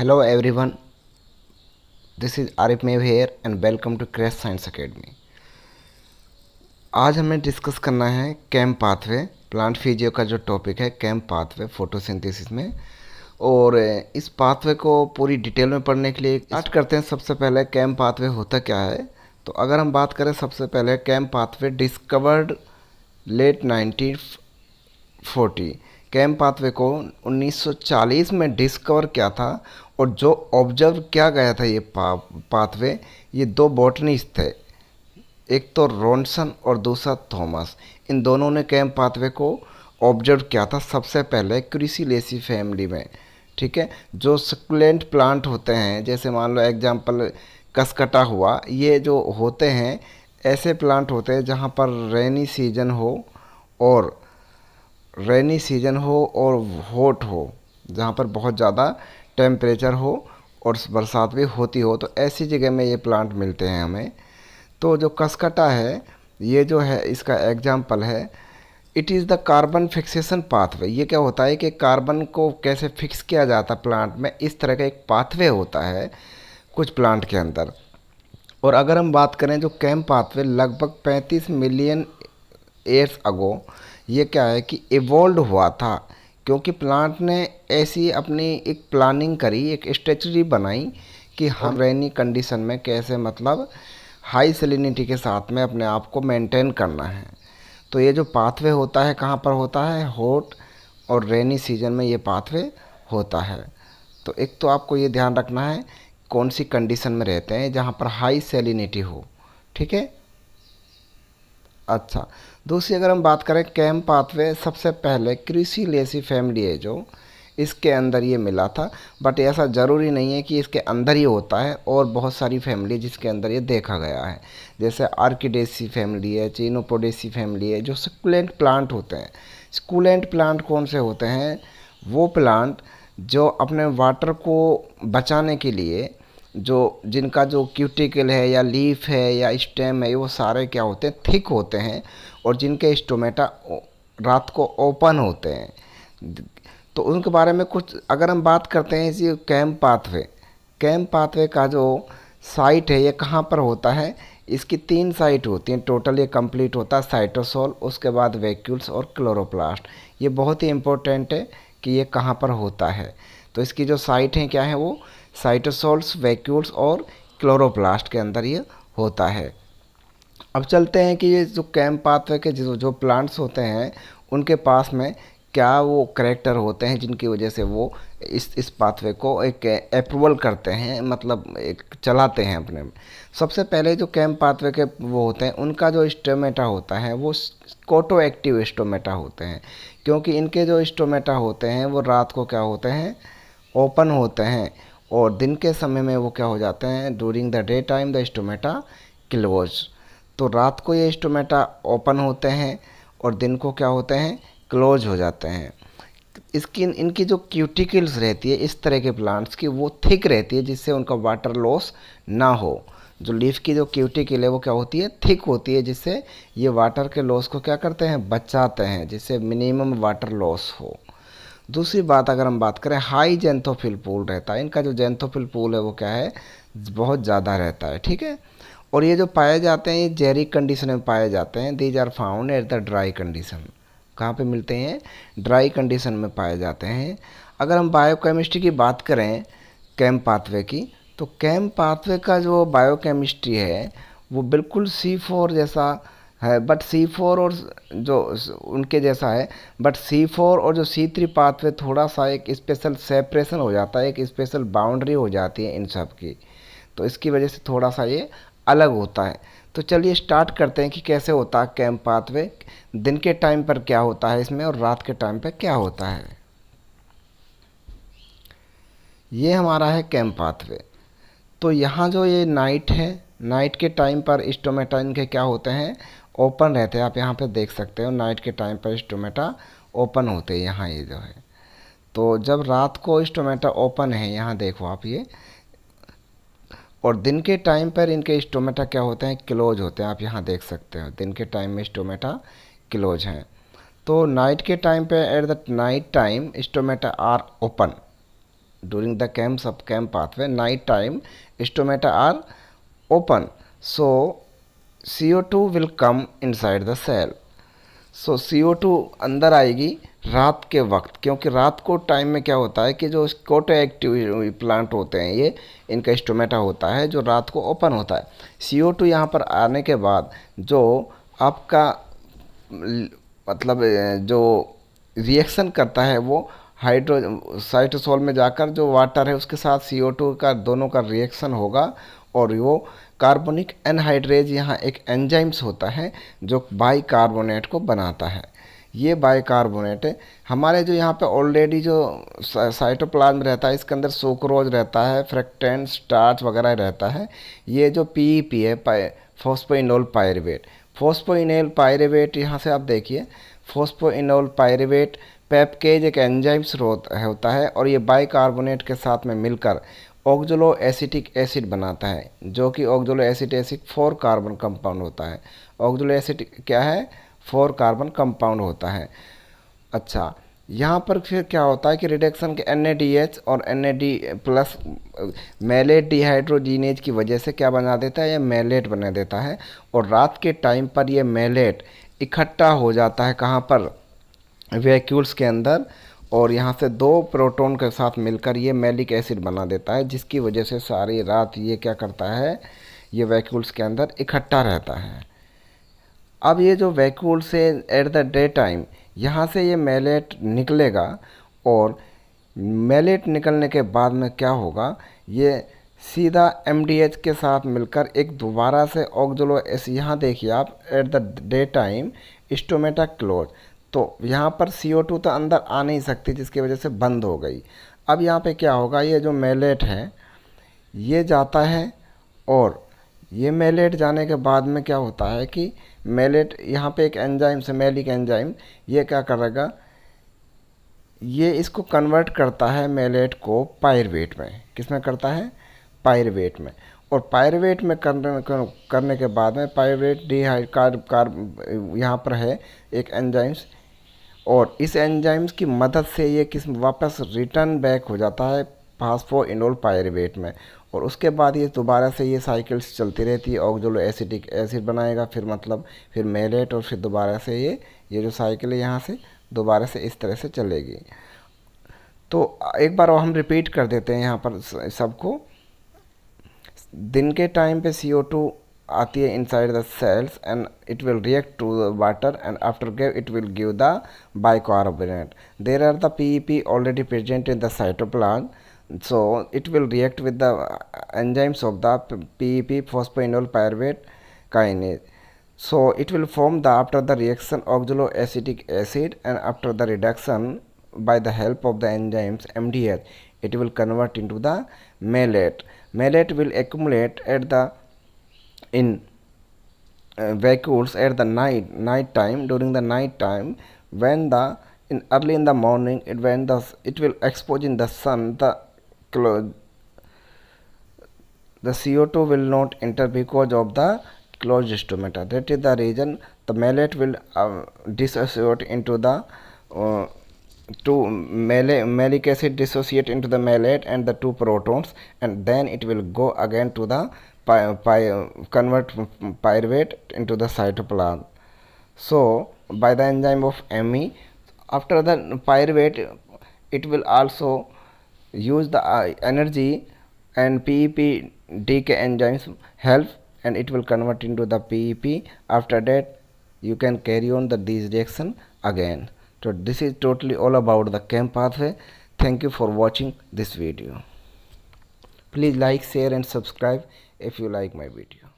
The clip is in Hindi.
Hello everyone this is Arif Mev here and welcome to Crash science academy आज हमें डिस्कस करना है कैम पाथवे प्लांट फिजियो का जो टॉपिक है कैम पाथवे फोटोसिंथेसिस में और eh, इस पाथवे को पूरी डिटेल में पढ़ने के लिए स्टार्ट करते हैं सबसे पहले कैम पाथवे होता क्या है तो अगर हम बात करें सबसे पहले CAM pathway discovered late nineteen forty CAM pathway को 1940 में डिस्कवर किया था और जो ऑब्जर्व किया गया था ये पा, पाथवे ये दो बॉटनिस्ट थे एक तो रॉनसन और दूसरा थॉमस इन दोनों ने कैम पाथवे को ऑब्जर्व किया था सबसे पहले क्रिसिलेसी फैमिली में ठीक है जो सकुलेंट प्लांट होते हैं जैसे मान लो एग्जाम्पल कसकटा हुआ ये जो होते हैं ऐसे प्लांट होते हैं जहाँ पर रेनी सीजन हो और रेनी सीजन हो और हॉट हो जहाँ पर बहुत ज़्यादा टेम्परेचर हो और बरसात भी होती हो तो ऐसी जगह में ये प्लांट मिलते हैं हमें तो जो कसकटा है ये जो है इसका एग्जाम्पल है it is the carbon fixation pathway ये क्या होता है कि कार्बन को कैसे फिक्स किया जाता है प्लांट में इस तरह का एक पाथवे होता है कुछ प्लांट के अंदर और अगर हम बात करें जो कैम पाथवे लगभग 35 मिलियन एयर्स अगो ये क्या है कि इवोल्व हुआ था क्योंकि प्लांट ने ऐसी अपनी एक प्लानिंग करी एक स्ट्रेचरी बनाई कि हम रेनी कंडीशन में कैसे मतलब हाई सेलिनिटी के साथ में अपने आप को मेंटेन करना है तो ये जो पाथवे होता है कहाँ पर होता है हॉट और रेनी सीजन में ये पाथवे होता है तो एक तो आपको ये ध्यान रखना है कौन सी कंडीशन में रहते हैं जहाँ पर हाई सेलिनिटी हो ठीक है अच्छा दूसरी अगर हम बात करें कैम पाथवे सबसे पहले कृषि लेसी फैमिली है जो इसके अंदर ये मिला था बट ऐसा ज़रूरी नहीं है कि इसके अंदर ही होता है और बहुत सारी फैमिली जिसके अंदर ये देखा गया है जैसे आर्किडेसी फैमिली है चीनोपोडेसी फैमिली है जो स्कूलेंट प्लांट होते हैं स्कूलेंट प्लांट कौन से होते हैं वो प्लांट जो अपने वाटर को बचाने के लिए जो जिनका जो क्यूटिकल है या लीफ है या स्टेम है वो सारे क्या होते हैं थिक होते हैं और जिनके स्टोमेटा रात को ओपन होते हैं तो उनके बारे में कुछ अगर हम बात करते हैं इसी कैम पाथवे कैम पाथवे का जो साइट है ये कहाँ पर होता है इसकी तीन साइट होती हैं टोटल ये कंप्लीट होता है साइटोसोल उसके बाद वैक्यूल्स और क्लोरोप्लास्ट ये बहुत ही इम्पोर्टेंट है कि ये कहाँ पर होता है तो इसकी जो साइट हैं क्या है वो साइटोसोल्स वैक्यूल्स और क्लोरोप्लास्ट के अंदर ये होता है अब चलते हैं कि ये जो कैम पाथवे के जो जो प्लांट्स होते हैं उनके पास में क्या वो करेक्टर होते हैं जिनकी वजह से वो इस इस पाथवे को एक अप्रूवल करते हैं मतलब एक चलाते हैं अपने में सबसे पहले जो कैम पाथवे के वो होते हैं उनका जो स्टोमेटा होता है वो कोटो एक्टिव स्टोमेटा होते हैं क्योंकि इनके जो स्टोमेटा होते हैं वो रात को क्या होते हैं ओपन होते हैं और दिन के समय में वो क्या हो जाते हैं during the day time the stomata close तो रात को ये स्टोमेटा ओपन होते हैं और दिन को क्या होते हैं क्लोज हो जाते हैं इसकी इनकी जो क्यूटिकल्स रहती है इस तरह के प्लांट्स की वो थिक रहती है जिससे उनका वाटर लॉस ना हो जो लीफ की जो क्यूटिकल है वो क्या होती है थिक होती है जिससे ये वाटर के लॉस को क्या करते हैं बचाते हैं जिससे मिनिमम वाटर लॉस हो दूसरी बात अगर हम बात करें हाई जेंथोफिल पोल रहता है इनका जो जेंथोफिल पोल है वो क्या है बहुत ज़्यादा रहता है ठीक है और ये जो पाए जाते हैं ये जेरिक कंडीशन में पाए जाते हैं these are found at the dry condition कहाँ पे मिलते हैं ड्राई कंडीशन में पाए जाते हैं अगर हम बायोकेमिस्ट्री की बात करें कैम पाथवे की तो कैम पाथवे का जो बायोकेमिस्ट्री है वो बिल्कुल सी फोर जैसा है बट सी फोर और जो उनके जैसा है बट सी फोर और जो सी थ्री पाथवे थोड़ा सा एक स्पेशल सेपरेशन हो जाता है एक स्पेशल बाउंड्री हो जाती है इन सब की तो इसकी वजह से थोड़ा सा ये अलग होता है तो चलिए स्टार्ट करते हैं कि कैसे होता है कैम्प पाथवे दिन के टाइम पर क्या होता है इसमें और रात के टाइम पर क्या होता है ये हमारा है कैम्प पाथवे तो यहाँ जो ये नाइट है नाइट के टाइम पर स्टोमेटा इनके क्या होते हैं ओपन रहते हैं आप यहाँ पे देख सकते हो नाइट के टाइम पर स्टोमेटा ओपन होते हैं यहाँ ये जो है तो जब रात को स्टोमेटा ओपन है यहाँ देखो आप ये और दिन के टाइम पर इनके स्टोमेटा क्या होते हैं क्लोज होते हैं आप यहाँ देख सकते हो दिन के टाइम में स्टोमेटा क्लोज हैं तो नाइट के टाइम पे at the night time stomata are open during the कैम्प सब कैम्प pathway night time stomata are open so CO2 will come inside the cell so so, CO2 अंदर आएगी रात के वक्त क्योंकि रात को टाइम में क्या होता है कि जो कोटो एक्टिव प्लांट होते हैं ये इनका स्टोमेटा होता है जो रात को ओपन होता है सी ओ टू यहाँ पर आने के बाद जो आपका मतलब जो रिएक्शन करता है वो हाइड्रो साइटोसोल में जाकर जो वाटर है उसके साथ सी ओ टू का दोनों का रिएक्शन होगा और वो कार्बनिक एनहाइड्रेज यहाँ एक एंजाइम्स होता है जो बाइकार्बोनेट को बनाता है ये बाइकार्बोनेट हमारे जो यहाँ पे ऑलरेडी जो साइटोप्लाज्म रहता है इसके अंदर सोक्रोज रहता है फ्रैक्टेंट स्टार्च वगैरह रहता है ये जो पी पी e है फोस्पोइनोल पायरेवेट फोस्पोइनोल पायरेवेट यहाँ से आप देखिए फोस्पोइनोल पायरेवेट पेपकेज एक एंजाइम्स होता है और ये बाइकार्बोनेट के साथ में मिलकर ऑक्जोलो एसिटिक एसिड बनाता है जो कि ऑक्जोलो acid acid four carbon compound होता है ऑक्जोलो एसिड क्या है फोर कार्बन कंपाउंड होता है अच्छा यहाँ पर फिर क्या होता है कि रिडक्शन के एन और एन प्लस मेलेट डिहाइड्रोजीनेज की वजह से क्या बना देता है यह मेलेट बना देता है और रात के टाइम पर यह मेलेट इकट्ठा हो जाता है कहाँ पर वैक्यूल्स के अंदर और यहाँ से दो प्रोटॉन के साथ मिलकर ये मेलिक एसिड बना देता है जिसकी वजह से सारी रात ये क्या करता है ये वैक्यूल्स के अंदर इकट्ठा रहता है अब ये जो वैक्यूल से एट द डे टाइम यहाँ से ये मेलेट निकलेगा और मेलेट निकलने के बाद में क्या होगा ये सीधा एम के साथ मिलकर एक दोबारा से ऑक्जोलो एस यहाँ देखिए आप at the day time stomata close तो यहाँ पर सी ओ टू तो अंदर आ नहीं सकती जिसकी वजह से बंद हो गई अब यहाँ पे क्या होगा ये जो मेलेट है ये जाता है और ये मेलेट जाने के बाद में क्या होता है कि मेलेट यहाँ पे एक एंजाइम से मेलिक एंजाइम ये क्या करेगा ये इसको कन्वर्ट करता है मेलेट को पायरवेट में किस में करता है पायरवेट में और पायरवेट में करने करने के बाद में पायरवेट डी कार्ब कार्ब यहाँ पर है एक एंजाइम्स और इस एंजाइम्स की मदद से ये किस्म वापस रिटर्न बैक हो जाता है फास्फो इनोल पायरेबेट में और उसके बाद ये दोबारा से ये साइकिल्स चलती रहती है ऑक्जोलो एसिडिक एसिड बनाएगा फिर मतलब फिर मेलेट और फिर दोबारा से ये ये जो साइकिल है यहाँ से दोबारा से इस तरह से चलेगी तो एक बार हम रिपीट कर देते हैं यहाँ पर सबको दिन के टाइम पे C O two atia inside the cells and it will react to the water and after give it will give the bicarbonate there are the pep already present in the cytoplasm so it will react with the enzymes of the pep phosphoenol pyruvate kinase so it will form the after the reaction oxaloacetic acid and after the reduction by the help of the enzymes mdh it will convert into the malate malate will accumulate at the in uh, vehicles at the night night time during the night time when the in early in the morning it when the it will expose in the sun the the CO2 will not enter because of the closed stomata. that is the reason the mallet will uh, dissociate into the uh, two malate, malic acid dissociate into the malate and the two protons and then it will go again to the py, py, convert pyruvate into the cytoplasm so by the enzyme of ME after the pyruvate it will also use the uh, energy and PEP DK enzymes help and it will convert into the PEP after that you can carry on the this reaction again so this is totally all about the cam pathway thank you for watching this video please like share and subscribe if you like my video